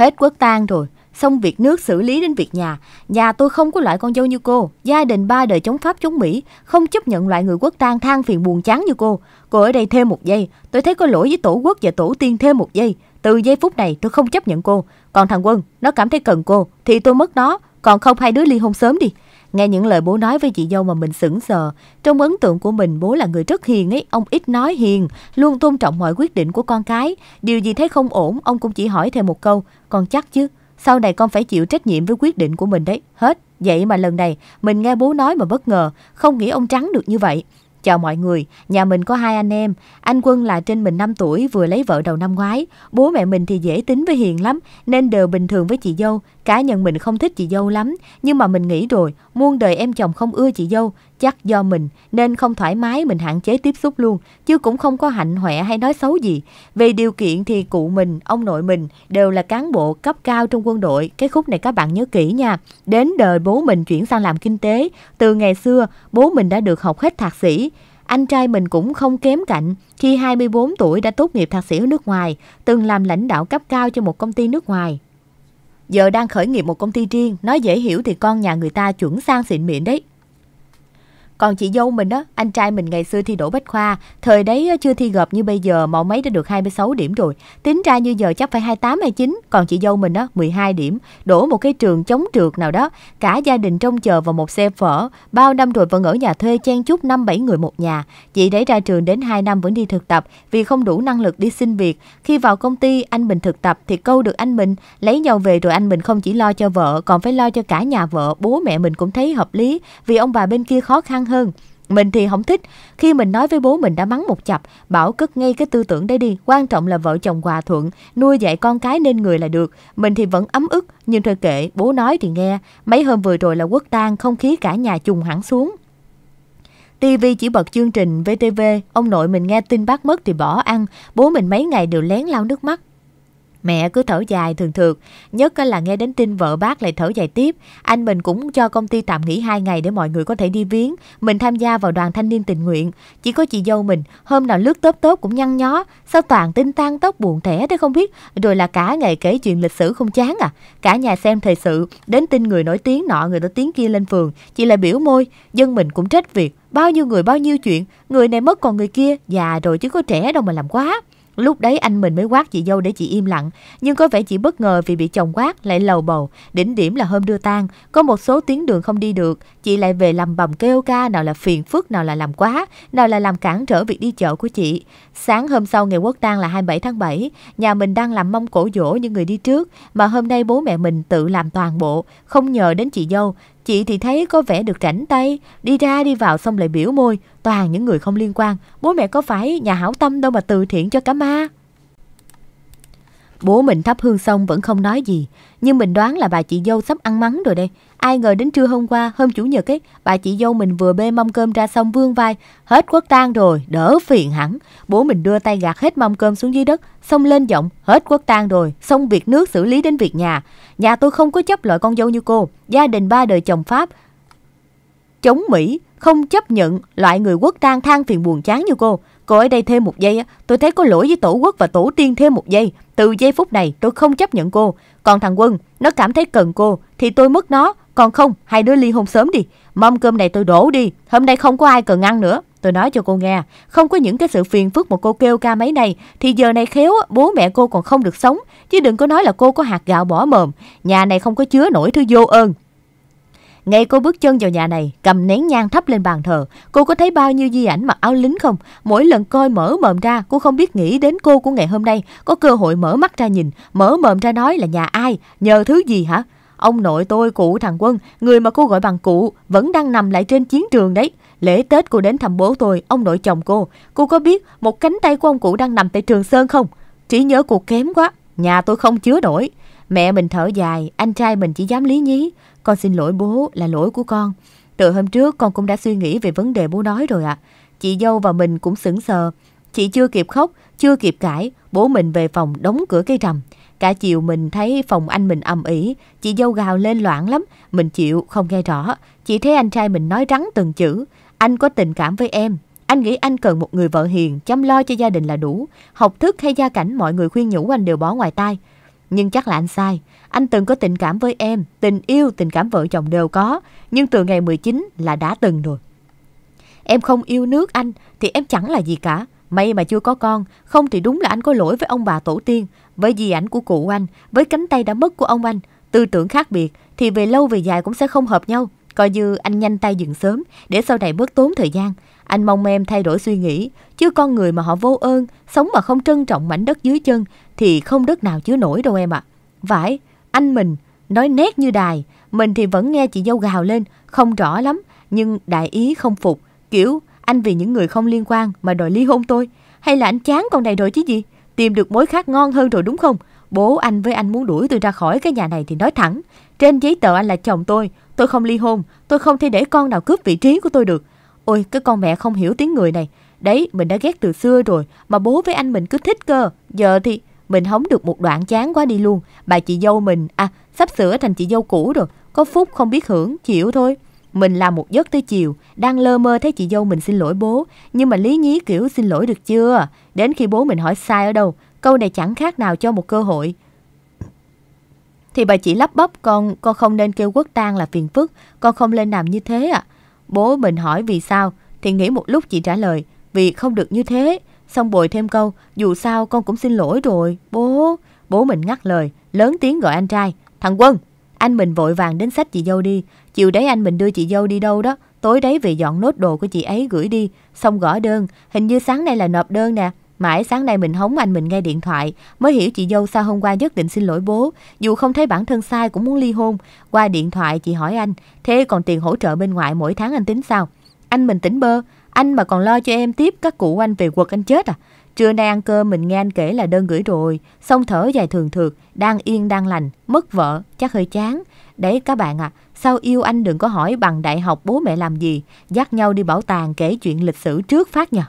Hết quốc tang rồi, xong việc nước xử lý đến việc nhà. Nhà tôi không có loại con dâu như cô, gia đình ba đời chống Pháp chống Mỹ, không chấp nhận loại người quốc tang than phiền buồn chán như cô. Cô ở đây thêm một giây, tôi thấy có lỗi với tổ quốc và tổ tiên thêm một giây. Từ giây phút này tôi không chấp nhận cô. Còn thằng Quân, nó cảm thấy cần cô, thì tôi mất nó. Còn không hai đứa ly hôn sớm đi. Nghe những lời bố nói với chị dâu mà mình sững sờ. Trong ấn tượng của mình, bố là người rất hiền ấy. Ông ít nói hiền, luôn tôn trọng mọi quyết định của con cái. Điều gì thấy không ổn, ông cũng chỉ hỏi thêm một câu. Con chắc chứ, sau này con phải chịu trách nhiệm với quyết định của mình đấy. Hết. Vậy mà lần này, mình nghe bố nói mà bất ngờ, không nghĩ ông trắng được như vậy. Chào mọi người, nhà mình có hai anh em. Anh Quân là trên mình 5 tuổi, vừa lấy vợ đầu năm ngoái. Bố mẹ mình thì dễ tính với hiền lắm, nên đều bình thường với chị dâu. Cá nhân mình không thích chị dâu lắm, nhưng mà mình nghĩ rồi, muôn đời em chồng không ưa chị dâu, chắc do mình nên không thoải mái mình hạn chế tiếp xúc luôn chứ cũng không có hạnh hoẹ hay nói xấu gì về điều kiện thì cụ mình ông nội mình đều là cán bộ cấp cao trong quân đội cái khúc này các bạn nhớ kỹ nha đến đời bố mình chuyển sang làm kinh tế từ ngày xưa bố mình đã được học hết thạc sĩ anh trai mình cũng không kém cạnh khi 24 tuổi đã tốt nghiệp thạc sĩ ở nước ngoài, từng làm lãnh đạo cấp cao cho một công ty nước ngoài giờ đang khởi nghiệp một công ty riêng, nói dễ hiểu thì con nhà người ta chuẩn sang xịn miệng đấy. Còn chị dâu mình á, anh trai mình ngày xưa thi đổ bách khoa, thời đấy chưa thi gộp như bây giờ mà mấy đã được 26 điểm rồi. Tính ra như giờ chắc phải 28 29, còn chị dâu mình á 12 điểm, đổ một cái trường chống trượt nào đó, cả gia đình trông chờ vào một xe phở, bao năm rồi vẫn ở nhà thuê chen chúc năm bảy người một nhà. Chị đấy ra trường đến 2 năm vẫn đi thực tập vì không đủ năng lực đi xin việc. Khi vào công ty anh mình thực tập thì câu được anh mình, lấy nhau về rồi anh mình không chỉ lo cho vợ còn phải lo cho cả nhà vợ, bố mẹ mình cũng thấy hợp lý vì ông bà bên kia khó khăn hơn mình thì không thích khi mình nói với bố mình đã mắng một chập bảo cất ngay cái tư tưởng đấy đi quan trọng là vợ chồng hòa thuận nuôi dạy con cái nên người là được mình thì vẫn ấm ức nhưng thôi kệ bố nói thì nghe mấy hôm vừa rồi là quốc tang không khí cả nhà trùng hẳn xuống TV chỉ bật chương trình VTV, ông nội mình nghe tin bác mất thì bỏ ăn, bố mình mấy ngày đều lén lau nước mắt. Mẹ cứ thở dài thường thường, nhất là nghe đến tin vợ bác lại thở dài tiếp. Anh mình cũng cho công ty tạm nghỉ 2 ngày để mọi người có thể đi viếng. Mình tham gia vào đoàn thanh niên tình nguyện. Chỉ có chị dâu mình, hôm nào lướt tốp tốp cũng nhăn nhó. Sao toàn tin tan tóc buồn thẻ thế không biết. Rồi là cả ngày kể chuyện lịch sử không chán à. Cả nhà xem thời sự, đến tin người nổi tiếng nọ người nổi tiếng kia lên phường. Chị lại biểu môi, dân mình cũng trách việc. Bao nhiêu người bao nhiêu chuyện, người này mất còn người kia, già rồi chứ có trẻ đâu mà làm quá. Lúc đấy anh mình mới quát chị dâu để chị im lặng, nhưng có vẻ chị bất ngờ vì bị chồng quát lại lầu bầu. Đỉnh điểm là hôm đưa tang, có một số tuyến đường không đi được, chị lại về làm bầm kêu ca nào là phiền phức, nào là làm quá, nào là làm cản trở việc đi chợ của chị. Sáng hôm sau ngày quốc tang là 27 tháng 7, nhà mình đang làm mâm cổ dỗ những người đi trước, mà hôm nay bố mẹ mình tự làm toàn bộ, không nhờ đến chị dâu. Chị thì thấy có vẻ được rảnh tay, đi ra đi vào xong lại biểu môi, toàn những người không liên quan, bố mẹ có phải nhà hảo tâm đâu mà từ thiện cho cả ma. Bố mình thắp hương xong vẫn không nói gì, nhưng mình đoán là bà chị dâu sắp ăn mắng rồi đây, Ai ngờ đến trưa hôm qua, hôm chủ nhật ấy, bà chị dâu mình vừa bê mâm cơm ra xong vương vai, hết quất tan rồi, đỡ phiền hẳn. Bố mình đưa tay gạt hết mâm cơm xuống dưới đất, xong lên giọng, hết quất tan rồi, xong việc nước xử lý đến việc nhà. Nhà tôi không có chấp loại con dâu như cô, gia đình ba đời chồng Pháp, chống Mỹ, không chấp nhận loại người quốc tan than phiền buồn chán như cô. Cô ở đây thêm một giây, tôi thấy có lỗi với tổ quốc và tổ tiên thêm một giây. Từ giây phút này tôi không chấp nhận cô. Còn thằng Quân, nó cảm thấy cần cô thì tôi mất nó. Còn không, hai đứa ly hôn sớm đi. Mâm cơm này tôi đổ đi. Hôm nay không có ai cần ăn nữa. Tôi nói cho cô nghe, không có những cái sự phiền phức mà cô kêu ca mấy này, thì giờ này khéo bố mẹ cô còn không được sống. Chứ đừng có nói là cô có hạt gạo bỏ mồm. Nhà này không có chứa nổi thứ vô ơn. Ngay cô bước chân vào nhà này, cầm nén nhang thắp lên bàn thờ, cô có thấy bao nhiêu di ảnh mặc áo lính không? Mỗi lần coi mở mồm ra, cô không biết nghĩ đến cô của ngày hôm nay, có cơ hội mở mắt ra nhìn, mở mồm ra nói là nhà ai, nhờ thứ gì hả? Ông nội tôi, cụ thằng Quân, người mà cô gọi bằng cụ, vẫn đang nằm lại trên chiến trường đấy. Lễ Tết cô đến thăm bố tôi, ông nội chồng cô. Cô có biết một cánh tay của ông cụ đang nằm tại Trường Sơn không? Trí nhớ cô kém quá, nhà tôi không chứa nổi. Mẹ mình thở dài, anh trai mình chỉ dám lý nhí. Con xin lỗi bố là lỗi của con. Từ hôm trước con cũng đã suy nghĩ về vấn đề bố nói rồi ạ. À. Chị dâu và mình cũng sững sờ. Chị chưa kịp khóc, chưa kịp cãi, bố mình về phòng đóng cửa cây trầm Cả chiều mình thấy phòng anh mình âm ĩ, chị dâu gào lên loạn lắm, mình chịu không nghe rõ, chị thấy anh trai mình nói rắn từng chữ, anh có tình cảm với em. Anh nghĩ anh cần một người vợ hiền, chăm lo cho gia đình là đủ. Học thức hay gia cảnh mọi người khuyên nhủ anh đều bỏ ngoài tai. Nhưng chắc là anh sai. Anh từng có tình cảm với em, tình yêu, tình cảm vợ chồng đều có. Nhưng từ ngày 19 là đã từng rồi. Em không yêu nước anh thì em chẳng là gì cả. May mà chưa có con, không thì đúng là anh có lỗi với ông bà tổ tiên. Với di ảnh của cụ anh, với cánh tay đã mất của ông anh, tư tưởng khác biệt thì về lâu về dài cũng sẽ không hợp nhau. Coi như anh nhanh tay dừng sớm để sau này bớt tốn thời gian. Anh mong em thay đổi suy nghĩ, chứ con người mà họ vô ơn, sống mà không trân trọng mảnh đất dưới chân thì không đất nào chứa nổi đâu em ạ. À. Vải, anh mình, nói nét như đài, mình thì vẫn nghe chị dâu gào lên, không rõ lắm, nhưng đại ý không phục, kiểu anh vì những người không liên quan mà đòi ly hôn tôi, hay là anh chán con này rồi chứ gì? tìm được mối khác ngon hơn rồi đúng không? Bố anh với anh muốn đuổi tôi ra khỏi cái nhà này thì nói thẳng. Trên giấy tờ anh là chồng tôi, tôi không ly hôn, tôi không thể để con nào cướp vị trí của tôi được. Ôi, cái con mẹ không hiểu tiếng người này. Đấy, mình đã ghét từ xưa rồi, mà bố với anh mình cứ thích cơ. Giờ thì mình hóng được một đoạn chán quá đi luôn. Bà chị dâu mình, à, sắp sửa thành chị dâu cũ rồi. Có phúc không biết hưởng, chịu thôi. Mình làm một giấc tới chiều, đang lơ mơ thấy chị dâu mình xin lỗi bố, nhưng mà lý nhí kiểu xin lỗi được chưa? Đến khi bố mình hỏi sai ở đâu, câu này chẳng khác nào cho một cơ hội. Thì bà chỉ lắp bắp con, con không nên kêu quốc tang là phiền phức, con không nên làm như thế ạ. À. Bố mình hỏi vì sao, thì nghĩ một lúc chị trả lời, vì không được như thế. Xong bồi thêm câu, dù sao con cũng xin lỗi rồi, bố. Bố mình ngắt lời, lớn tiếng gọi anh trai, thằng Quân. Anh mình vội vàng đến sách chị dâu đi, Chiều đấy anh mình đưa chị dâu đi đâu đó, tối đấy về dọn nốt đồ của chị ấy gửi đi, xong gõ đơn, hình như sáng nay là nộp đơn nè. Mãi sáng nay mình hóng anh mình nghe điện thoại, mới hiểu chị dâu sao hôm qua nhất định xin lỗi bố, dù không thấy bản thân sai cũng muốn ly hôn. Qua điện thoại chị hỏi anh, thế còn tiền hỗ trợ bên ngoại mỗi tháng anh tính sao? Anh mình tỉnh bơ, anh mà còn lo cho em tiếp các cụ anh về quật anh chết à? Trưa nay ăn cơm mình nghe anh kể là đơn gửi rồi, xong thở dài thường thượt, đang yên đang lành, mất vợ, chắc hơi chán. Đấy các bạn ạ, à, sao yêu anh đừng có hỏi bằng đại học bố mẹ làm gì, dắt nhau đi bảo tàng kể chuyện lịch sử trước phát nhờ.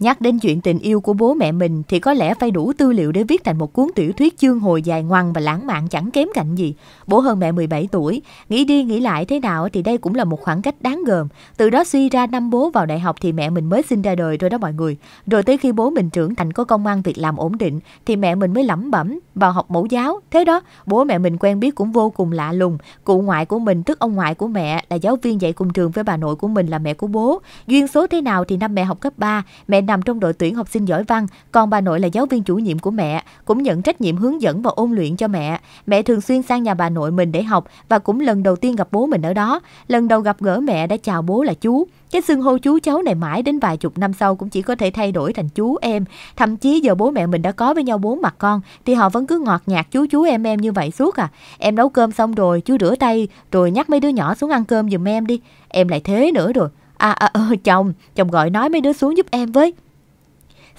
Nhắc đến chuyện tình yêu của bố mẹ mình thì có lẽ phải đủ tư liệu để viết thành một cuốn tiểu thuyết chương hồi dài ngoằng và lãng mạn chẳng kém cạnh gì. Bố hơn mẹ 17 tuổi, nghĩ đi nghĩ lại thế nào thì đây cũng là một khoảng cách đáng gờm. Từ đó suy ra năm bố vào đại học thì mẹ mình mới sinh ra đời rồi đó mọi người. Rồi tới khi bố mình trưởng thành có công ăn việc làm ổn định thì mẹ mình mới lẩm bẩm vào học mẫu giáo. Thế đó, bố mẹ mình quen biết cũng vô cùng lạ lùng. Cụ ngoại của mình tức ông ngoại của mẹ là giáo viên dạy cùng trường với bà nội của mình là mẹ của bố. Duyên số thế nào thì năm mẹ học cấp 3, mẹ nằm trong đội tuyển học sinh giỏi văn, còn bà nội là giáo viên chủ nhiệm của mẹ, cũng nhận trách nhiệm hướng dẫn và ôn luyện cho mẹ. Mẹ thường xuyên sang nhà bà nội mình để học và cũng lần đầu tiên gặp bố mình ở đó. Lần đầu gặp gỡ mẹ đã chào bố là chú. Cái xưng hô chú cháu này mãi đến vài chục năm sau cũng chỉ có thể thay đổi thành chú em. Thậm chí giờ bố mẹ mình đã có với nhau bốn mặt con thì họ vẫn cứ ngọt nhạt chú chú em em như vậy suốt à. Em nấu cơm xong rồi, chú rửa tay rồi nhắc mấy đứa nhỏ xuống ăn cơm giùm em đi. Em lại thế nữa rồi. À, à ờ, chồng, chồng gọi nói mấy đứa xuống giúp em với.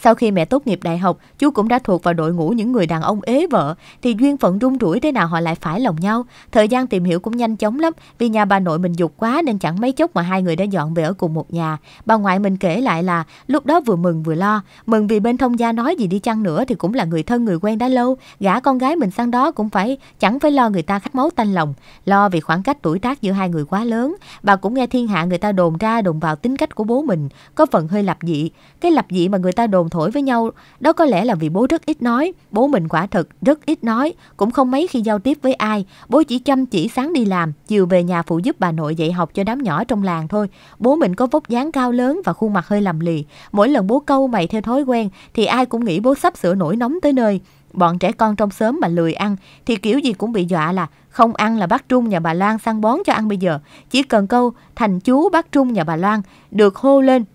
Sau khi mẹ tốt nghiệp đại học, chú cũng đã thuộc vào đội ngũ những người đàn ông ế vợ, thì duyên phận rung rủi thế nào họ lại phải lòng nhau. Thời gian tìm hiểu cũng nhanh chóng lắm, vì nhà bà nội mình dục quá nên chẳng mấy chốc mà hai người đã dọn về ở cùng một nhà. Bà ngoại mình kể lại là lúc đó vừa mừng vừa lo, mừng vì bên thông gia nói gì đi chăng nữa thì cũng là người thân người quen đã lâu, gả con gái mình sang đó cũng phải chẳng phải lo người ta khách máu tanh lòng, lo vì khoảng cách tuổi tác giữa hai người quá lớn. Bà cũng nghe thiên hạ người ta đồn ra đồn vào tính cách của bố mình, có phần hơi lập dị. Cái lập dị mà người ta đồn đồn thổi với nhau. Đó có lẽ là vì bố rất ít nói, bố mình quả thật rất ít nói, cũng không mấy khi giao tiếp với ai. Bố chỉ chăm chỉ sáng đi làm, chiều về nhà phụ giúp bà nội dạy học cho đám nhỏ trong làng thôi. Bố mình có vóc dáng cao lớn và khuôn mặt hơi lầm lì. Mỗi lần bố câu mày theo thói quen thì ai cũng nghĩ bố sắp sửa nổi nóng tới nơi. Bọn trẻ con trong xóm mà lười ăn thì kiểu gì cũng bị dọa là không ăn là bác Trung nhà bà Loan săn bón cho ăn bây giờ. Chỉ cần câu thành chú bác Trung nhà bà Loan được hô lên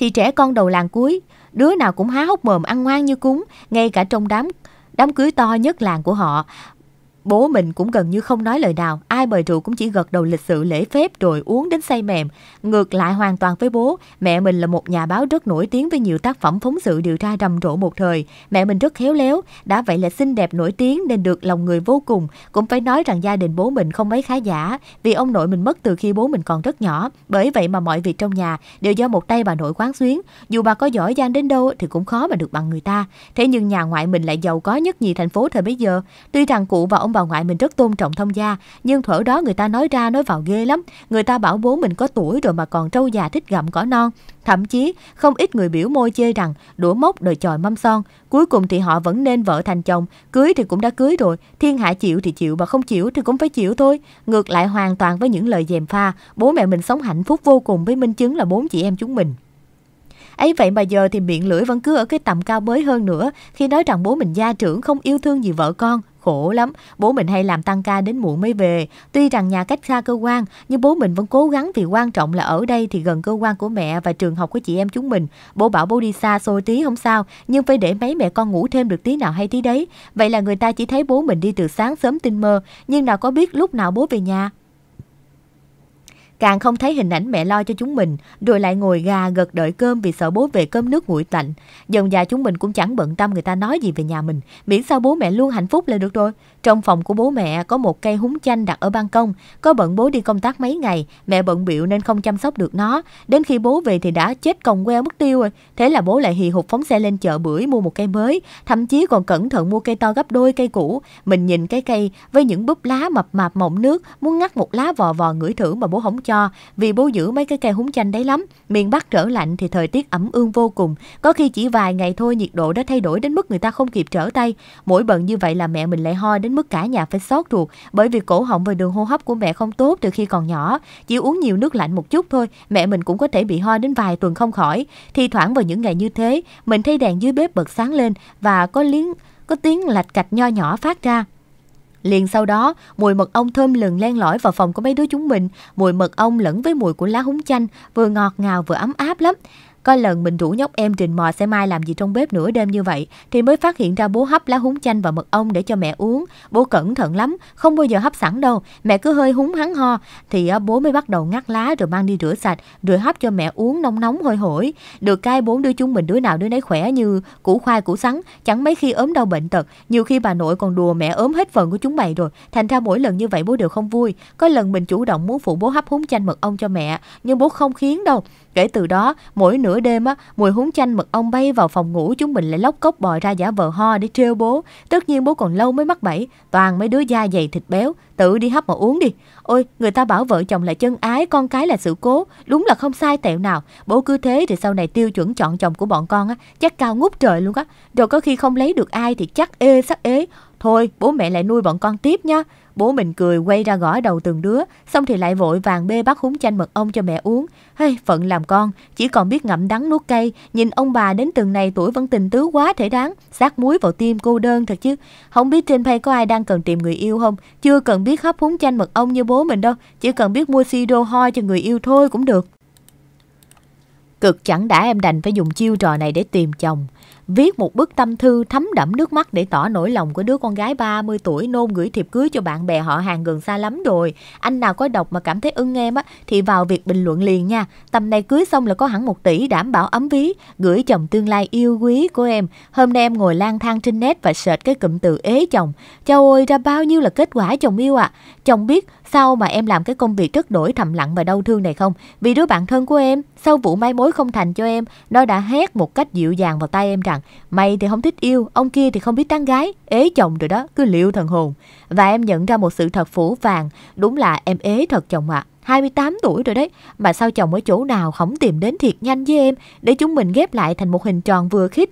thì trẻ con đầu làng cuối Đứa nào cũng há hốc mồm ăn ngoan như cúng, ngay cả trong đám đám cưới to nhất làng của họ Bố mình cũng gần như không nói lời nào, ai mời rượu cũng chỉ gật đầu lịch sự lễ phép rồi uống đến say mềm. Ngược lại hoàn toàn với bố, mẹ mình là một nhà báo rất nổi tiếng với nhiều tác phẩm phóng sự điều tra rầm rộ một thời. Mẹ mình rất khéo léo, đã vậy là xinh đẹp nổi tiếng nên được lòng người vô cùng. Cũng phải nói rằng gia đình bố mình không mấy khá giả, vì ông nội mình mất từ khi bố mình còn rất nhỏ. Bởi vậy mà mọi việc trong nhà đều do một tay bà nội quán xuyến. Dù bà có giỏi giang đến đâu thì cũng khó mà được bằng người ta. Thế nhưng nhà ngoại mình lại giàu có nhất nhì thành phố thời bấy giờ. Tuy rằng cụ và ông bà bà ngoại mình rất tôn trọng thông gia, nhưng thuở đó người ta nói ra nói vào ghê lắm. Người ta bảo bố mình có tuổi rồi mà còn trâu già thích gặm cỏ non. Thậm chí, không ít người biểu môi chê rằng đũa mốc đời chòi mâm son. Cuối cùng thì họ vẫn nên vợ thành chồng, cưới thì cũng đã cưới rồi, thiên hạ chịu thì chịu mà không chịu thì cũng phải chịu thôi. Ngược lại hoàn toàn với những lời dèm pha, bố mẹ mình sống hạnh phúc vô cùng với minh chứng là bốn chị em chúng mình. Ấy vậy mà giờ thì miệng lưỡi vẫn cứ ở cái tầm cao mới hơn nữa khi nói rằng bố mình gia trưởng không yêu thương gì vợ con, khổ lắm. Bố mình hay làm tăng ca đến muộn mới về. Tuy rằng nhà cách xa cơ quan, nhưng bố mình vẫn cố gắng vì quan trọng là ở đây thì gần cơ quan của mẹ và trường học của chị em chúng mình. Bố bảo bố đi xa xôi tí không sao, nhưng phải để mấy mẹ con ngủ thêm được tí nào hay tí đấy. Vậy là người ta chỉ thấy bố mình đi từ sáng sớm tinh mơ, nhưng nào có biết lúc nào bố về nhà. Càng không thấy hình ảnh mẹ lo cho chúng mình, rồi lại ngồi gà gật đợi cơm vì sợ bố về cơm nước nguội lạnh. Dần già chúng mình cũng chẳng bận tâm người ta nói gì về nhà mình, miễn sao bố mẹ luôn hạnh phúc là được rồi. Trong phòng của bố mẹ có một cây húng chanh đặt ở ban công. Có bận bố đi công tác mấy ngày, mẹ bận biệu nên không chăm sóc được nó. Đến khi bố về thì đã chết còng queo mất tiêu rồi. Thế là bố lại hì hục phóng xe lên chợ bưởi mua một cây mới. Thậm chí còn cẩn thận mua cây to gấp đôi cây cũ. Mình nhìn cái cây với những búp lá mập mạp mọng nước, muốn ngắt một lá vò vò ngửi thử mà bố không cho. Vì bố giữ mấy cái cây húng chanh đấy lắm. Miền Bắc trở lạnh thì thời tiết ẩm ương vô cùng. Có khi chỉ vài ngày thôi nhiệt độ đã thay đổi đến mức người ta không kịp trở tay. Mỗi bận như vậy là mẹ mình lại ho đến đến mức cả nhà phải sốt ruột bởi vì cổ họng và đường hô hấp của mẹ không tốt từ khi còn nhỏ. Chỉ uống nhiều nước lạnh một chút thôi, mẹ mình cũng có thể bị ho đến vài tuần không khỏi. thi thoảng vào những ngày như thế, mình thấy đèn dưới bếp bật sáng lên và có liếng có tiếng lạch cạch nho nhỏ phát ra. Liền sau đó, mùi mật ong thơm lừng len lỏi vào phòng của mấy đứa chúng mình, mùi mật ong lẫn với mùi của lá húng chanh, vừa ngọt ngào vừa ấm áp lắm. Có lần mình rủ nhóc em trình mò xem mai làm gì trong bếp nửa đêm như vậy thì mới phát hiện ra bố hấp lá húng chanh và mật ong để cho mẹ uống. Bố cẩn thận lắm, không bao giờ hấp sẵn đâu. Mẹ cứ hơi húng hắn ho thì bố mới bắt đầu ngắt lá rồi mang đi rửa sạch rồi hấp cho mẹ uống nóng nóng hôi hổi. Được cái bốn đứa chúng mình đứa nào đứa nấy khỏe như củ khoai củ sắn, chẳng mấy khi ốm đau bệnh tật. Nhiều khi bà nội còn đùa mẹ ốm hết phần của chúng mày rồi. Thành ra mỗi lần như vậy bố đều không vui. Có lần mình chủ động muốn phụ bố hấp húng chanh mật ong cho mẹ nhưng bố không khiến đâu Kể từ đó, mỗi nửa đêm á, mùi húng chanh mật ong bay vào phòng ngủ chúng mình lại lóc cốc bò ra giả vờ ho để trêu bố. Tất nhiên bố còn lâu mới mắc bẫy, toàn mấy đứa da dày thịt béo, tự đi hấp mà uống đi. Ôi, người ta bảo vợ chồng là chân ái, con cái là sự cố, đúng là không sai tẹo nào. Bố cứ thế thì sau này tiêu chuẩn chọn chồng của bọn con á, chắc cao ngút trời luôn á. Rồi có khi không lấy được ai thì chắc ê sắc ế. Thôi, bố mẹ lại nuôi bọn con tiếp nha. Bố mình cười quay ra gõ đầu từng đứa, xong thì lại vội vàng bê bát húng chanh mật ong cho mẹ uống. Hey, phận làm con, chỉ còn biết ngậm đắng nuốt cay, nhìn ông bà đến từng này tuổi vẫn tình tứ quá thể đáng, sát muối vào tim cô đơn thật chứ. Không biết trên pay có ai đang cần tìm người yêu không, chưa cần biết hấp húng chanh mật ong như bố mình đâu, chỉ cần biết mua siro ho cho người yêu thôi cũng được. Cực chẳng đã em đành phải dùng chiêu trò này để tìm chồng viết một bức tâm thư thấm đẫm nước mắt để tỏ nỗi lòng của đứa con gái 30 tuổi nôn gửi thiệp cưới cho bạn bè họ hàng gần xa lắm rồi. Anh nào có đọc mà cảm thấy ưng em á thì vào việc bình luận liền nha. Tầm này cưới xong là có hẳn một tỷ đảm bảo ấm ví, gửi chồng tương lai yêu quý của em. Hôm nay em ngồi lang thang trên net và search cái cụm từ ế chồng. Chao ôi ra bao nhiêu là kết quả chồng yêu ạ. À. Chồng biết sao mà em làm cái công việc rất đổi thầm lặng và đau thương này không? Vì đứa bạn thân của em sau vụ mai mối không thành cho em, nó đã hét một cách dịu dàng vào tay em thêm rằng mày thì không thích yêu, ông kia thì không biết tán gái, ế chồng rồi đó, cứ liệu thần hồn. Và em nhận ra một sự thật phủ vàng, đúng là em ế thật chồng ạ. À. 28 tuổi rồi đấy, mà sao chồng ở chỗ nào không tìm đến thiệt nhanh với em để chúng mình ghép lại thành một hình tròn vừa khít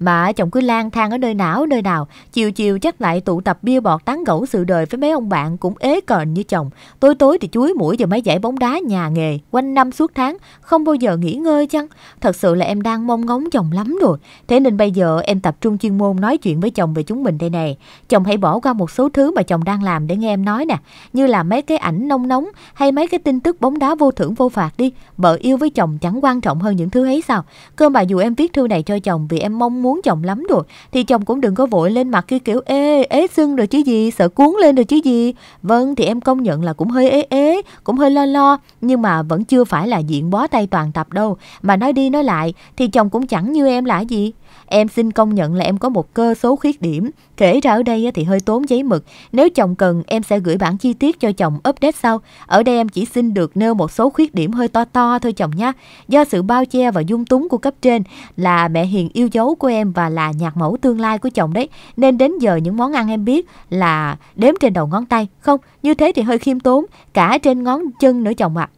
mà chồng cứ lang thang ở nơi nào nơi nào, chiều chiều chắc lại tụ tập bia bọt tán gẫu sự đời với mấy ông bạn cũng ế cờn như chồng. Tối tối thì chuối mũi vào mấy giải bóng đá nhà nghề, quanh năm suốt tháng, không bao giờ nghỉ ngơi chăng? Thật sự là em đang mong ngóng chồng lắm rồi. Thế nên bây giờ em tập trung chuyên môn nói chuyện với chồng về chúng mình đây này. Chồng hãy bỏ qua một số thứ mà chồng đang làm để nghe em nói nè, như là mấy cái ảnh nông nóng hay mấy cái tin tức bóng đá vô thưởng vô phạt đi. Vợ yêu với chồng chẳng quan trọng hơn những thứ ấy sao? Cơ mà dù em viết thư này cho chồng vì em mong muốn chồng lắm rồi thì chồng cũng đừng có vội lên mặt kia kiểu ê ế sưng rồi chứ gì sợ cuốn lên rồi chứ gì vâng thì em công nhận là cũng hơi ế ế cũng hơi lo lo nhưng mà vẫn chưa phải là diện bó tay toàn tập đâu mà nói đi nói lại thì chồng cũng chẳng như em là gì Em xin công nhận là em có một cơ số khuyết điểm. Kể ra ở đây thì hơi tốn giấy mực. Nếu chồng cần, em sẽ gửi bản chi tiết cho chồng update sau. Ở đây em chỉ xin được nêu một số khuyết điểm hơi to to thôi chồng nhé. Do sự bao che và dung túng của cấp trên là mẹ Hiền yêu dấu của em và là nhạc mẫu tương lai của chồng đấy. Nên đến giờ những món ăn em biết là đếm trên đầu ngón tay. Không, như thế thì hơi khiêm tốn. Cả trên ngón chân nữa chồng ạ. À.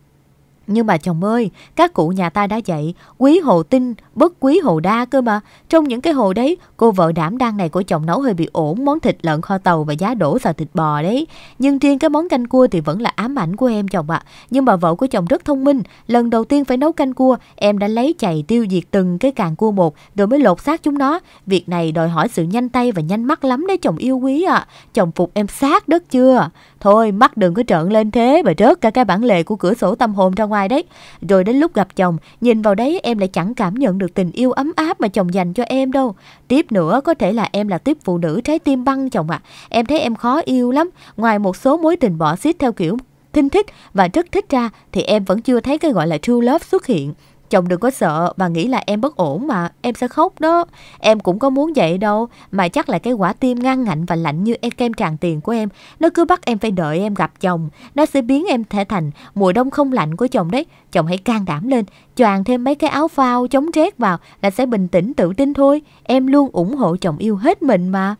Nhưng mà chồng ơi, các cụ nhà ta đã dạy, quý hồ tinh, bất quý hồ đa cơ mà. Trong những cái hồ đấy, cô vợ đảm đang này của chồng nấu hơi bị ổn món thịt lợn kho tàu và giá đổ xào thịt bò đấy. Nhưng riêng cái món canh cua thì vẫn là ám ảnh của em chồng ạ. À. Nhưng mà vợ của chồng rất thông minh, lần đầu tiên phải nấu canh cua, em đã lấy chày tiêu diệt từng cái càng cua một rồi mới lột xác chúng nó. Việc này đòi hỏi sự nhanh tay và nhanh mắt lắm đấy chồng yêu quý ạ. À. Chồng phục em xác đất chưa? Thôi mắt đừng có trợn lên thế mà rớt cả cái bản lề của cửa sổ tâm hồn ra ngoài đấy. Rồi đến lúc gặp chồng, nhìn vào đấy em lại chẳng cảm nhận được tình yêu ấm áp mà chồng dành cho em đâu. Tiếp nữa có thể là em là tiếp phụ nữ trái tim băng chồng ạ. À. Em thấy em khó yêu lắm. Ngoài một số mối tình bỏ xít theo kiểu thinh thích và rất thích ra thì em vẫn chưa thấy cái gọi là true love xuất hiện. Chồng đừng có sợ mà nghĩ là em bất ổn mà, em sẽ khóc đó. Em cũng có muốn vậy đâu, mà chắc là cái quả tim ngang ngạnh và lạnh như em kem tràn tiền của em. Nó cứ bắt em phải đợi em gặp chồng, nó sẽ biến em thể thành mùa đông không lạnh của chồng đấy. Chồng hãy can đảm lên, choàng thêm mấy cái áo phao chống rét vào là sẽ bình tĩnh tự tin thôi. Em luôn ủng hộ chồng yêu hết mình mà.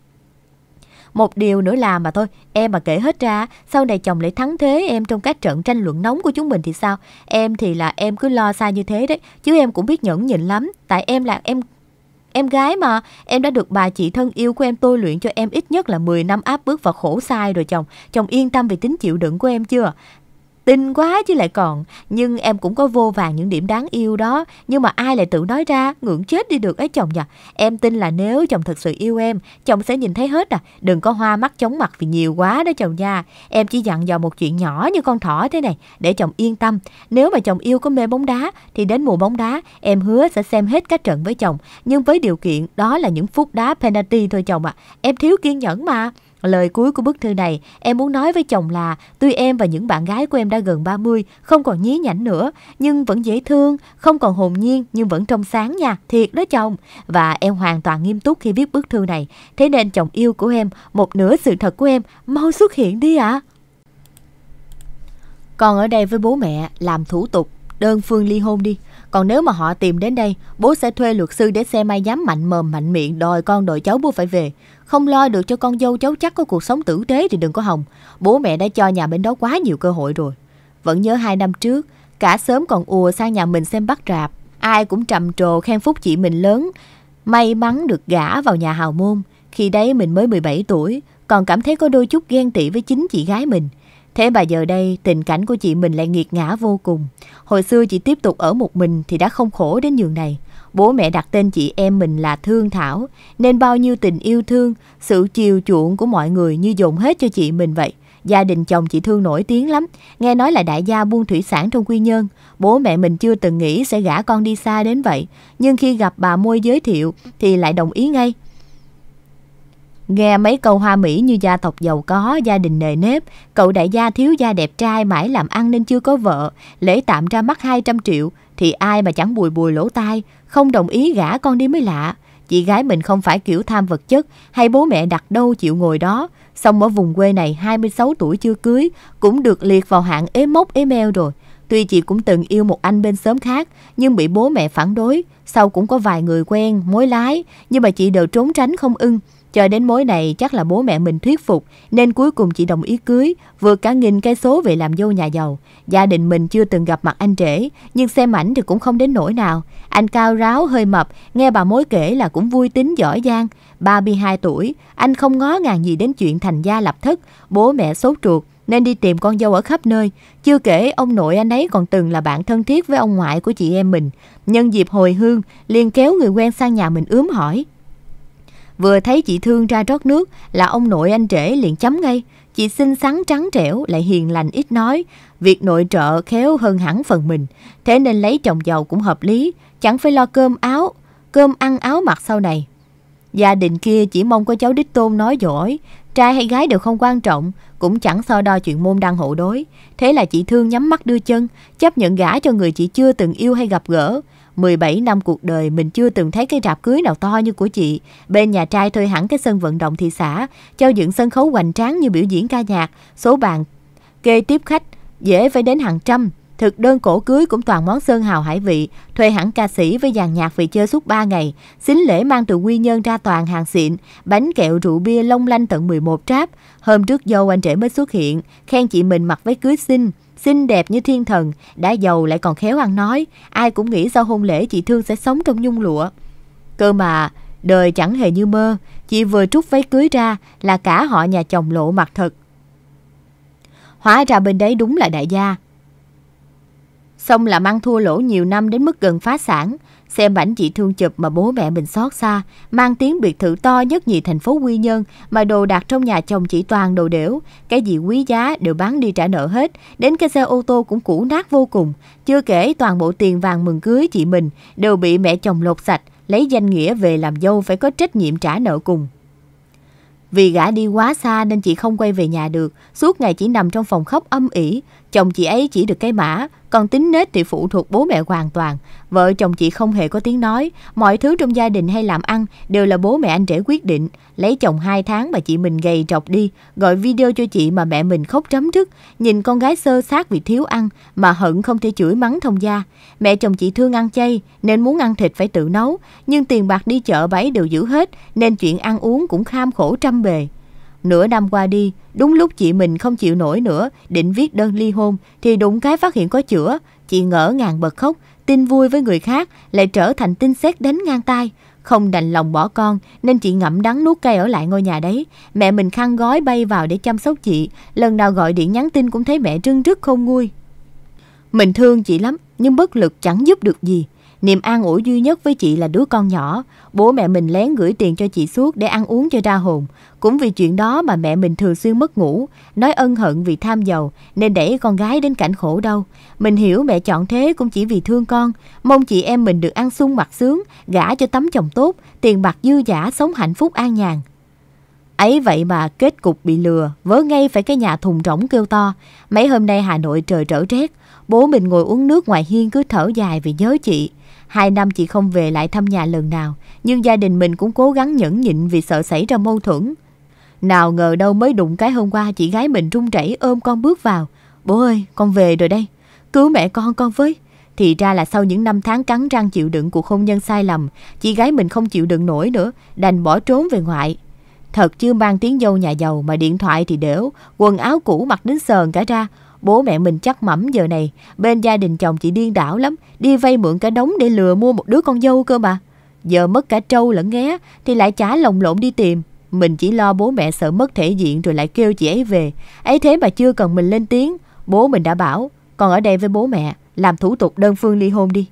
Một điều nữa là mà thôi, em mà kể hết ra, sau này chồng lại thắng thế em trong các trận tranh luận nóng của chúng mình thì sao? Em thì là em cứ lo xa như thế đấy, chứ em cũng biết nhẫn nhịn lắm, tại em là em Em gái mà, em đã được bà chị thân yêu của em tôi luyện cho em ít nhất là 10 năm áp bước và khổ sai rồi chồng. Chồng yên tâm về tính chịu đựng của em chưa? Tin quá chứ lại còn, nhưng em cũng có vô vàng những điểm đáng yêu đó, nhưng mà ai lại tự nói ra, ngưỡng chết đi được ấy chồng nhỉ. Em tin là nếu chồng thật sự yêu em, chồng sẽ nhìn thấy hết à, đừng có hoa mắt chóng mặt vì nhiều quá đó chồng nha. Em chỉ dặn dò một chuyện nhỏ như con thỏ thế này, để chồng yên tâm. Nếu mà chồng yêu có mê bóng đá, thì đến mùa bóng đá, em hứa sẽ xem hết các trận với chồng, nhưng với điều kiện đó là những phút đá penalty thôi chồng ạ. À. Em thiếu kiên nhẫn mà. Lời cuối của bức thư này, em muốn nói với chồng là tuy em và những bạn gái của em đã gần 30, không còn nhí nhảnh nữa, nhưng vẫn dễ thương, không còn hồn nhiên nhưng vẫn trong sáng nha, thiệt đó chồng. Và em hoàn toàn nghiêm túc khi viết bức thư này. Thế nên chồng yêu của em, một nửa sự thật của em, mau xuất hiện đi ạ. À. Còn ở đây với bố mẹ, làm thủ tục, đơn phương ly hôn đi. Còn nếu mà họ tìm đến đây, bố sẽ thuê luật sư để xe may dám mạnh mồm mạnh miệng đòi con đòi cháu bố phải về. Không lo được cho con dâu cháu chắc có cuộc sống tử tế thì đừng có hồng. Bố mẹ đã cho nhà bên đó quá nhiều cơ hội rồi. Vẫn nhớ hai năm trước, cả sớm còn ùa sang nhà mình xem bắt rạp. Ai cũng trầm trồ khen phúc chị mình lớn, may mắn được gả vào nhà hào môn. Khi đấy mình mới 17 tuổi, còn cảm thấy có đôi chút ghen tị với chính chị gái mình. Thế mà giờ đây tình cảnh của chị mình lại nghiệt ngã vô cùng. Hồi xưa chị tiếp tục ở một mình thì đã không khổ đến nhường này. Bố mẹ đặt tên chị em mình là Thương Thảo, nên bao nhiêu tình yêu thương, sự chiều chuộng của mọi người như dồn hết cho chị mình vậy. Gia đình chồng chị Thương nổi tiếng lắm, nghe nói là đại gia buôn thủy sản trong Quy Nhơn. Bố mẹ mình chưa từng nghĩ sẽ gả con đi xa đến vậy, nhưng khi gặp bà môi giới thiệu thì lại đồng ý ngay. Nghe mấy câu hoa mỹ như gia tộc giàu có, gia đình nề nếp, cậu đại gia thiếu gia đẹp trai mãi làm ăn nên chưa có vợ, lễ tạm ra mắt 200 triệu, thì ai mà chẳng bùi bùi lỗ tai, không đồng ý gả con đi mới lạ. Chị gái mình không phải kiểu tham vật chất hay bố mẹ đặt đâu chịu ngồi đó. Xong ở vùng quê này 26 tuổi chưa cưới cũng được liệt vào hạng ế mốc ế meo rồi. Tuy chị cũng từng yêu một anh bên xóm khác nhưng bị bố mẹ phản đối. Sau cũng có vài người quen, mối lái nhưng mà chị đều trốn tránh không ưng. Cho đến mối này chắc là bố mẹ mình thuyết phục nên cuối cùng chị đồng ý cưới, vượt cả nghìn cây số về làm dâu nhà giàu. Gia đình mình chưa từng gặp mặt anh trễ, nhưng xem ảnh thì cũng không đến nỗi nào. Anh cao ráo, hơi mập, nghe bà mối kể là cũng vui tính giỏi giang. 32 tuổi, anh không ngó ngàng gì đến chuyện thành gia lập thất, bố mẹ sốt ruột nên đi tìm con dâu ở khắp nơi. Chưa kể ông nội anh ấy còn từng là bạn thân thiết với ông ngoại của chị em mình. Nhân dịp hồi hương, liền kéo người quen sang nhà mình ướm hỏi. Vừa thấy chị Thương ra rót nước là ông nội anh trễ liền chấm ngay. Chị xinh xắn trắng trẻo lại hiền lành ít nói. Việc nội trợ khéo hơn hẳn phần mình. Thế nên lấy chồng giàu cũng hợp lý. Chẳng phải lo cơm áo, cơm ăn áo mặc sau này. Gia đình kia chỉ mong có cháu đích tôn nói giỏi. Trai hay gái đều không quan trọng, cũng chẳng so đo chuyện môn đăng hộ đối. Thế là chị Thương nhắm mắt đưa chân, chấp nhận gả cho người chị chưa từng yêu hay gặp gỡ. 17 năm cuộc đời mình chưa từng thấy cái rạp cưới nào to như của chị. Bên nhà trai thuê hẳn cái sân vận động thị xã, cho dựng sân khấu hoành tráng như biểu diễn ca nhạc, số bàn kê tiếp khách dễ phải đến hàng trăm. Thực đơn cổ cưới cũng toàn món sơn hào hải vị, thuê hẳn ca sĩ với dàn nhạc vì chơi suốt 3 ngày, xính lễ mang từ quy nhân ra toàn hàng xịn, bánh kẹo rượu bia long lanh tận 11 tráp. Hôm trước dâu anh rể mới xuất hiện, khen chị mình mặc váy cưới xinh, xinh đẹp như thiên thần, đã giàu lại còn khéo ăn nói, ai cũng nghĩ sau hôn lễ chị Thương sẽ sống trong nhung lụa. Cơ mà, đời chẳng hề như mơ, chị vừa trút váy cưới ra là cả họ nhà chồng lộ mặt thật. Hóa ra bên đấy đúng là đại gia. Xong là mang thua lỗ nhiều năm đến mức gần phá sản, Xem ảnh chị thương chụp mà bố mẹ mình xót xa, mang tiếng biệt thự to nhất nhì thành phố Quy Nhơn mà đồ đạc trong nhà chồng chỉ toàn đồ đểu, cái gì quý giá đều bán đi trả nợ hết, đến cái xe ô tô cũng cũ nát vô cùng. Chưa kể toàn bộ tiền vàng mừng cưới chị mình đều bị mẹ chồng lột sạch, lấy danh nghĩa về làm dâu phải có trách nhiệm trả nợ cùng. Vì gã đi quá xa nên chị không quay về nhà được, suốt ngày chỉ nằm trong phòng khóc âm ỉ, Chồng chị ấy chỉ được cái mã, còn tính nết thì phụ thuộc bố mẹ hoàn toàn. Vợ chồng chị không hề có tiếng nói, mọi thứ trong gia đình hay làm ăn đều là bố mẹ anh rể quyết định. Lấy chồng hai tháng mà chị mình gầy trọc đi, gọi video cho chị mà mẹ mình khóc chấm thức, nhìn con gái sơ sát vì thiếu ăn mà hận không thể chửi mắng thông gia. Mẹ chồng chị thương ăn chay nên muốn ăn thịt phải tự nấu, nhưng tiền bạc đi chợ bấy đều giữ hết nên chuyện ăn uống cũng kham khổ trăm bề. Nửa năm qua đi, đúng lúc chị mình không chịu nổi nữa, định viết đơn ly hôn, thì đúng cái phát hiện có chữa. Chị ngỡ ngàng bật khóc, tin vui với người khác, lại trở thành tin xét đến ngang tay. Không đành lòng bỏ con, nên chị ngậm đắng nuốt cay ở lại ngôi nhà đấy. Mẹ mình khăn gói bay vào để chăm sóc chị. Lần nào gọi điện nhắn tin cũng thấy mẹ trưng rức không nguôi. Mình thương chị lắm, nhưng bất lực chẳng giúp được gì. Niềm an ủi duy nhất với chị là đứa con nhỏ. Bố mẹ mình lén gửi tiền cho chị suốt để ăn uống cho ra hồn. Cũng vì chuyện đó mà mẹ mình thường xuyên mất ngủ, nói ân hận vì tham giàu nên đẩy con gái đến cảnh khổ đau. Mình hiểu mẹ chọn thế cũng chỉ vì thương con, mong chị em mình được ăn sung mặc sướng, gả cho tấm chồng tốt, tiền bạc dư giả sống hạnh phúc an nhàn. Ấy vậy mà kết cục bị lừa, vớ ngay phải cái nhà thùng rỗng kêu to. Mấy hôm nay Hà Nội trời trở rét, bố mình ngồi uống nước ngoài hiên cứ thở dài vì nhớ chị. Hai năm chị không về lại thăm nhà lần nào, nhưng gia đình mình cũng cố gắng nhẫn nhịn vì sợ xảy ra mâu thuẫn. Nào ngờ đâu mới đụng cái hôm qua chị gái mình run rẩy ôm con bước vào. Bố ơi, con về rồi đây, cứu mẹ con con với. Thì ra là sau những năm tháng cắn răng chịu đựng cuộc hôn nhân sai lầm, chị gái mình không chịu đựng nổi nữa, đành bỏ trốn về ngoại. Thật chưa mang tiếng dâu nhà giàu mà điện thoại thì đểu, quần áo cũ mặc đến sờn cả ra, Bố mẹ mình chắc mẩm giờ này, bên gia đình chồng chị điên đảo lắm, đi vay mượn cả đống để lừa mua một đứa con dâu cơ mà. Giờ mất cả trâu lẫn nghé thì lại chả lồng lộn đi tìm. Mình chỉ lo bố mẹ sợ mất thể diện rồi lại kêu chị ấy về. ấy thế mà chưa cần mình lên tiếng, bố mình đã bảo, còn ở đây với bố mẹ, làm thủ tục đơn phương ly hôn đi.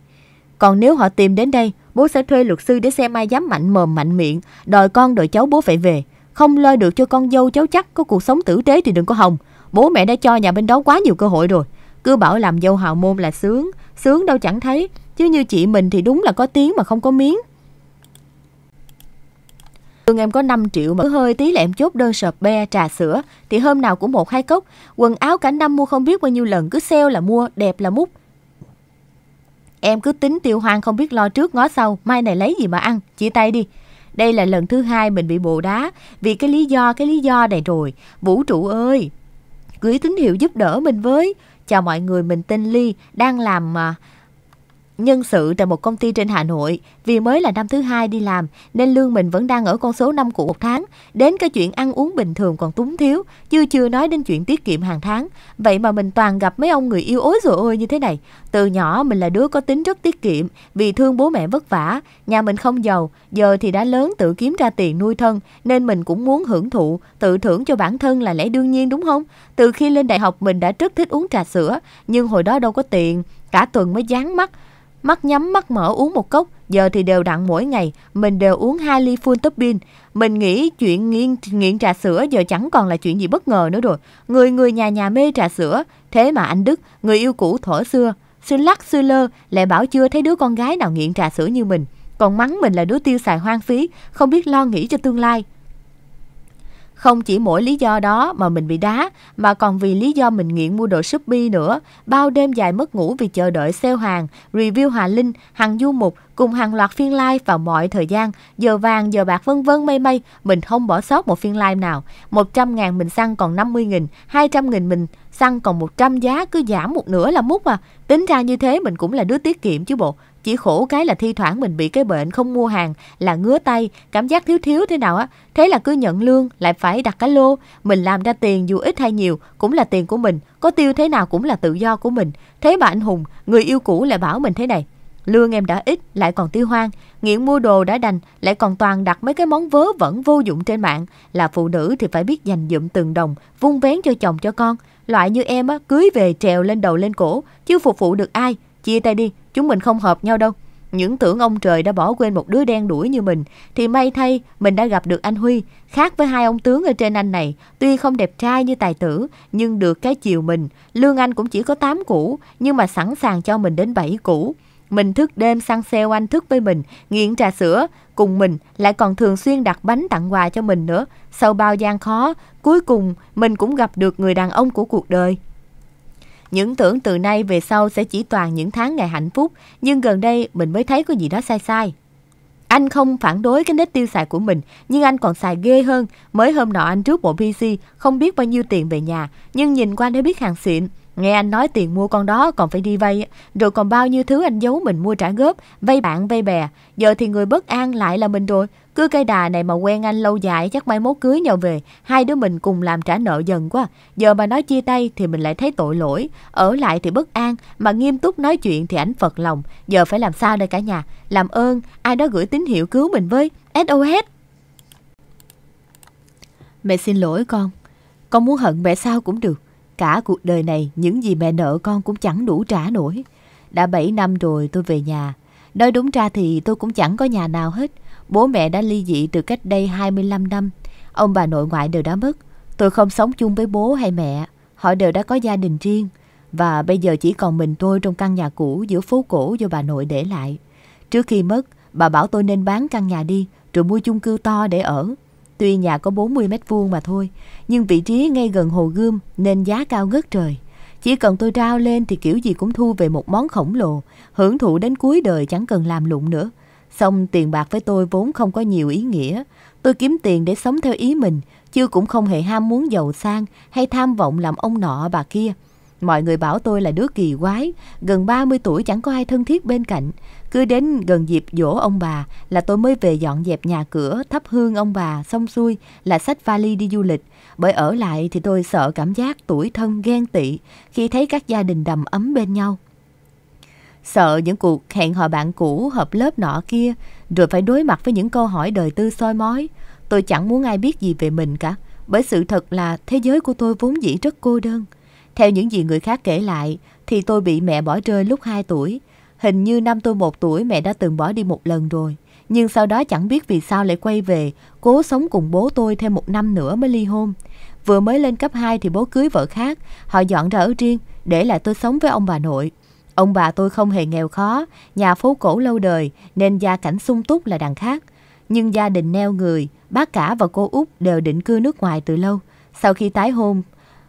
Còn nếu họ tìm đến đây, bố sẽ thuê luật sư để xem ai dám mạnh mồm mạnh miệng, đòi con đòi cháu bố phải về. Không lo được cho con dâu cháu chắc có cuộc sống tử tế thì đừng có hồng. Bố mẹ đã cho nhà bên đó quá nhiều cơ hội rồi Cứ bảo làm dâu hào môn là sướng Sướng đâu chẳng thấy Chứ như chị mình thì đúng là có tiếng mà không có miếng Lương em có 5 triệu mà cứ hơi tí là em chốt đơn sợp be, trà sữa Thì hôm nào cũng một hai cốc Quần áo cả năm mua không biết bao nhiêu lần Cứ sale là mua, đẹp là mút Em cứ tính tiêu hoang không biết lo trước ngó sau Mai này lấy gì mà ăn, chia tay đi Đây là lần thứ hai mình bị bồ đá Vì cái lý do, cái lý do này rồi Vũ trụ ơi gửi tín hiệu giúp đỡ mình với. Chào mọi người, mình tên Ly, đang làm à, nhân sự tại một công ty trên Hà Nội. Vì mới là năm thứ hai đi làm nên lương mình vẫn đang ở con số 5 của một tháng. Đến cái chuyện ăn uống bình thường còn túng thiếu, chưa chưa nói đến chuyện tiết kiệm hàng tháng. Vậy mà mình toàn gặp mấy ông người yêu ối rồi ôi như thế này. Từ nhỏ mình là đứa có tính rất tiết kiệm vì thương bố mẹ vất vả. Nhà mình không giàu, giờ thì đã lớn tự kiếm ra tiền nuôi thân nên mình cũng muốn hưởng thụ, tự thưởng cho bản thân là lẽ đương nhiên đúng không? Từ khi lên đại học mình đã rất thích uống trà sữa nhưng hồi đó đâu có tiền, cả tuần mới dán mắt mắt nhắm mắt mở uống một cốc, giờ thì đều đặn mỗi ngày, mình đều uống 2 ly full tub bin Mình nghĩ chuyện nghiện, nghiện trà sữa giờ chẳng còn là chuyện gì bất ngờ nữa rồi. Người người nhà nhà mê trà sữa, thế mà anh Đức, người yêu cũ thổ xưa, sư lắc sư lơ lại bảo chưa thấy đứa con gái nào nghiện trà sữa như mình. Còn mắng mình là đứa tiêu xài hoang phí, không biết lo nghĩ cho tương lai. Không chỉ mỗi lý do đó mà mình bị đá, mà còn vì lý do mình nghiện mua đồ Shopee nữa. Bao đêm dài mất ngủ vì chờ đợi sale hàng, review Hà Linh, hàng du mục cùng hàng loạt phiên live vào mọi thời gian, giờ vàng, giờ bạc vân vân mây mây, mình không bỏ sót một phiên live nào. 100 ngàn mình săn còn 50 nghìn, 200 nghìn mình săn còn 100 giá cứ giảm một nửa là mút mà Tính ra như thế mình cũng là đứa tiết kiệm chứ bộ. Chỉ khổ cái là thi thoảng mình bị cái bệnh không mua hàng là ngứa tay, cảm giác thiếu thiếu thế nào á. Thế là cứ nhận lương, lại phải đặt cái lô. Mình làm ra tiền dù ít hay nhiều, cũng là tiền của mình. Có tiêu thế nào cũng là tự do của mình. Thế mà anh Hùng, người yêu cũ lại bảo mình thế này. Lương em đã ít, lại còn tiêu hoang. Nghiện mua đồ đã đành, lại còn toàn đặt mấy cái món vớ vẫn vô dụng trên mạng. Là phụ nữ thì phải biết dành dụm từng đồng, vung vén cho chồng cho con. Loại như em á, cưới về trèo lên đầu lên cổ, chứ phục vụ được ai. Chia tay đi, Chúng mình không hợp nhau đâu. Những tưởng ông trời đã bỏ quên một đứa đen đuổi như mình Thì may thay mình đã gặp được anh Huy Khác với hai ông tướng ở trên anh này Tuy không đẹp trai như tài tử Nhưng được cái chiều mình Lương anh cũng chỉ có 8 củ Nhưng mà sẵn sàng cho mình đến 7 củ Mình thức đêm săn xeo anh thức với mình Nghiện trà sữa cùng mình Lại còn thường xuyên đặt bánh tặng quà cho mình nữa Sau bao gian khó Cuối cùng mình cũng gặp được người đàn ông của cuộc đời những tưởng từ nay về sau sẽ chỉ toàn những tháng ngày hạnh phúc, nhưng gần đây mình mới thấy có gì đó sai sai. Anh không phản đối cái nết tiêu xài của mình, nhưng anh còn xài ghê hơn. Mới hôm nọ anh rước bộ PC, không biết bao nhiêu tiền về nhà, nhưng nhìn qua đã biết hàng xịn. Nghe anh nói tiền mua con đó còn phải đi vay, rồi còn bao nhiêu thứ anh giấu mình mua trả góp, vay bạn, vay bè. Giờ thì người bất an lại là mình rồi. Cứ cây đà này mà quen anh lâu dài chắc mai mốt cưới nhau về, hai đứa mình cùng làm trả nợ dần quá. Giờ mà nói chia tay thì mình lại thấy tội lỗi, ở lại thì bất an, mà nghiêm túc nói chuyện thì ảnh phật lòng. Giờ phải làm sao đây cả nhà? Làm ơn, ai đó gửi tín hiệu cứu mình với, SOS. Mẹ xin lỗi con, con muốn hận mẹ sao cũng được. Cả cuộc đời này những gì mẹ nợ con cũng chẳng đủ trả nổi. Đã 7 năm rồi tôi về nhà. Nói đúng ra thì tôi cũng chẳng có nhà nào hết. Bố mẹ đã ly dị từ cách đây 25 năm. Ông bà nội ngoại đều đã mất. Tôi không sống chung với bố hay mẹ. Họ đều đã có gia đình riêng. Và bây giờ chỉ còn mình tôi trong căn nhà cũ giữa phố cổ do bà nội để lại. Trước khi mất, bà bảo tôi nên bán căn nhà đi rồi mua chung cư to để ở. Tuy nhà có 40 mét vuông mà thôi, nhưng vị trí ngay gần hồ gươm nên giá cao ngất trời. Chỉ cần tôi trao lên thì kiểu gì cũng thu về một món khổng lồ, hưởng thụ đến cuối đời chẳng cần làm lụng nữa. Xong tiền bạc với tôi vốn không có nhiều ý nghĩa. Tôi kiếm tiền để sống theo ý mình, chứ cũng không hề ham muốn giàu sang hay tham vọng làm ông nọ bà kia. Mọi người bảo tôi là đứa kỳ quái, gần 30 tuổi chẳng có ai thân thiết bên cạnh. Cứ đến gần dịp dỗ ông bà là tôi mới về dọn dẹp nhà cửa, thắp hương ông bà, xong xuôi là sách vali đi du lịch. Bởi ở lại thì tôi sợ cảm giác tuổi thân ghen tị khi thấy các gia đình đầm ấm bên nhau sợ những cuộc hẹn hò bạn cũ hợp lớp nọ kia, rồi phải đối mặt với những câu hỏi đời tư soi mói. Tôi chẳng muốn ai biết gì về mình cả, bởi sự thật là thế giới của tôi vốn dĩ rất cô đơn. Theo những gì người khác kể lại, thì tôi bị mẹ bỏ rơi lúc 2 tuổi. Hình như năm tôi một tuổi mẹ đã từng bỏ đi một lần rồi. Nhưng sau đó chẳng biết vì sao lại quay về, cố sống cùng bố tôi thêm một năm nữa mới ly hôn. Vừa mới lên cấp 2 thì bố cưới vợ khác, họ dọn ra ở riêng, để lại tôi sống với ông bà nội. Ông bà tôi không hề nghèo khó, nhà phố cổ lâu đời nên gia cảnh sung túc là đằng khác. Nhưng gia đình neo người, bác cả và cô Út đều định cư nước ngoài từ lâu. Sau khi tái hôn,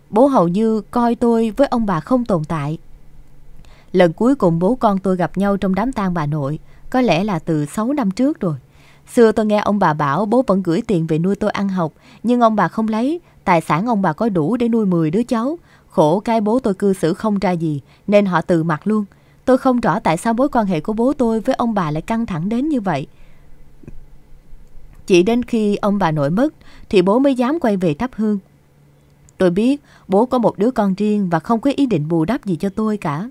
bố hầu như coi tôi với ông bà không tồn tại. Lần cuối cùng bố con tôi gặp nhau trong đám tang bà nội, có lẽ là từ 6 năm trước rồi. Xưa tôi nghe ông bà bảo bố vẫn gửi tiền về nuôi tôi ăn học, nhưng ông bà không lấy, tài sản ông bà có đủ để nuôi 10 đứa cháu. Khổ cái bố tôi cư xử không ra gì nên họ từ mặt luôn. Tôi không rõ tại sao mối quan hệ của bố tôi với ông bà lại căng thẳng đến như vậy. Chỉ đến khi ông bà nội mất thì bố mới dám quay về thắp hương. Tôi biết bố có một đứa con riêng và không có ý định bù đắp gì cho tôi cả.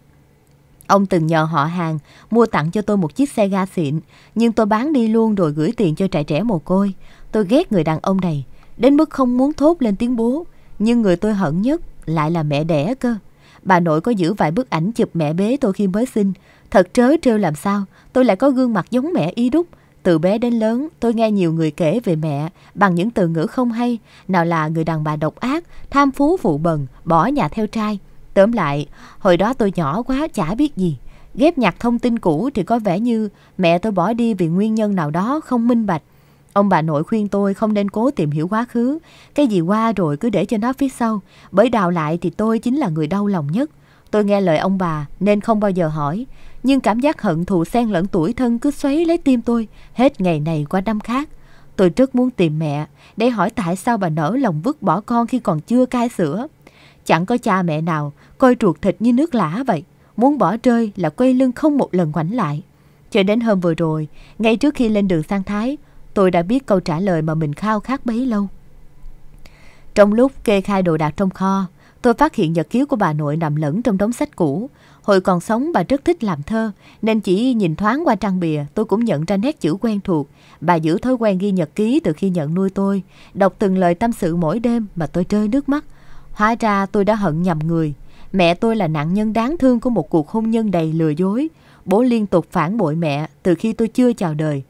Ông từng nhờ họ hàng mua tặng cho tôi một chiếc xe ga xịn, nhưng tôi bán đi luôn rồi gửi tiền cho trại trẻ mồ côi. Tôi ghét người đàn ông này, đến mức không muốn thốt lên tiếng bố, nhưng người tôi hận nhất lại là mẹ đẻ cơ. Bà nội có giữ vài bức ảnh chụp mẹ bế tôi khi mới sinh. Thật trớ trêu làm sao, tôi lại có gương mặt giống mẹ y đúc. Từ bé đến lớn, tôi nghe nhiều người kể về mẹ bằng những từ ngữ không hay, nào là người đàn bà độc ác, tham phú phụ bần, bỏ nhà theo trai. Tóm lại, hồi đó tôi nhỏ quá chả biết gì. Ghép nhặt thông tin cũ thì có vẻ như mẹ tôi bỏ đi vì nguyên nhân nào đó không minh bạch. Ông bà nội khuyên tôi không nên cố tìm hiểu quá khứ, cái gì qua rồi cứ để cho nó phía sau, bởi đào lại thì tôi chính là người đau lòng nhất. Tôi nghe lời ông bà nên không bao giờ hỏi, nhưng cảm giác hận thù xen lẫn tuổi thân cứ xoáy lấy tim tôi, hết ngày này qua năm khác. Tôi rất muốn tìm mẹ để hỏi tại sao bà nở lòng vứt bỏ con khi còn chưa cai sữa. Chẳng có cha mẹ nào coi ruột thịt như nước lã vậy, muốn bỏ rơi là quay lưng không một lần quảnh lại. Cho đến hôm vừa rồi, ngay trước khi lên đường sang Thái, Tôi đã biết câu trả lời mà mình khao khát bấy lâu. Trong lúc kê khai đồ đạc trong kho, tôi phát hiện nhật ký của bà nội nằm lẫn trong đống sách cũ. Hồi còn sống bà rất thích làm thơ, nên chỉ nhìn thoáng qua trang bìa tôi cũng nhận ra nét chữ quen thuộc. Bà giữ thói quen ghi nhật ký từ khi nhận nuôi tôi, đọc từng lời tâm sự mỗi đêm mà tôi rơi nước mắt. Hóa ra tôi đã hận nhầm người. Mẹ tôi là nạn nhân đáng thương của một cuộc hôn nhân đầy lừa dối. Bố liên tục phản bội mẹ từ khi tôi chưa chào đời.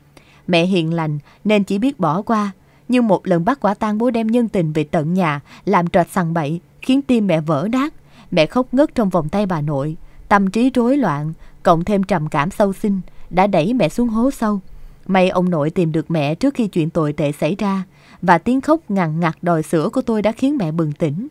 Mẹ hiền lành nên chỉ biết bỏ qua, nhưng một lần bắt quả tang bố đem nhân tình về tận nhà, làm trệt sằng bậy, khiến tim mẹ vỡ nát. Mẹ khóc ngất trong vòng tay bà nội, tâm trí rối loạn, cộng thêm trầm cảm sâu sinh, đã đẩy mẹ xuống hố sâu. May ông nội tìm được mẹ trước khi chuyện tồi tệ xảy ra, và tiếng khóc ngằn ngặt đòi sữa của tôi đã khiến mẹ bừng tỉnh.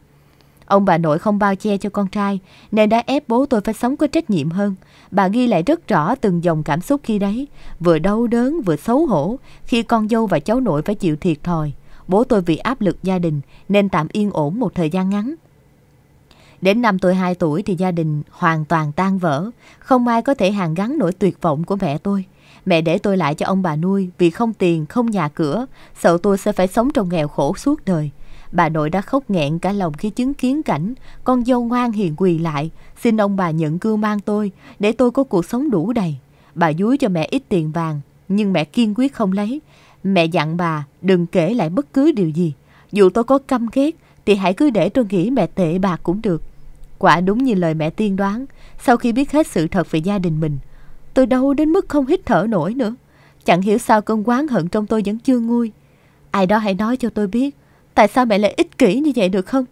Ông bà nội không bao che cho con trai, nên đã ép bố tôi phải sống có trách nhiệm hơn. Bà ghi lại rất rõ từng dòng cảm xúc khi đấy, vừa đau đớn vừa xấu hổ khi con dâu và cháu nội phải chịu thiệt thòi. Bố tôi vì áp lực gia đình nên tạm yên ổn một thời gian ngắn. Đến năm tôi 2 tuổi thì gia đình hoàn toàn tan vỡ, không ai có thể hàn gắn nỗi tuyệt vọng của mẹ tôi. Mẹ để tôi lại cho ông bà nuôi vì không tiền, không nhà cửa, sợ tôi sẽ phải sống trong nghèo khổ suốt đời. Bà nội đã khóc nghẹn cả lòng khi chứng kiến cảnh con dâu ngoan hiền quỳ lại, xin ông bà nhận cưu mang tôi để tôi có cuộc sống đủ đầy. Bà dúi cho mẹ ít tiền vàng, nhưng mẹ kiên quyết không lấy. Mẹ dặn bà đừng kể lại bất cứ điều gì. Dù tôi có căm ghét thì hãy cứ để tôi nghĩ mẹ tệ bạc cũng được. Quả đúng như lời mẹ tiên đoán, sau khi biết hết sự thật về gia đình mình, tôi đau đến mức không hít thở nổi nữa. Chẳng hiểu sao cơn oán hận trong tôi vẫn chưa nguôi. Ai đó hãy nói cho tôi biết Tại sao mẹ lại ích kỷ như vậy được không?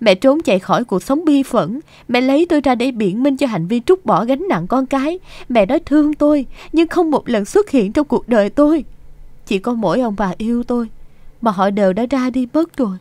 Mẹ trốn chạy khỏi cuộc sống bi phẫn Mẹ lấy tôi ra để biện minh cho hành vi trút bỏ gánh nặng con cái Mẹ nói thương tôi Nhưng không một lần xuất hiện trong cuộc đời tôi Chỉ có mỗi ông bà yêu tôi Mà họ đều đã ra đi mất rồi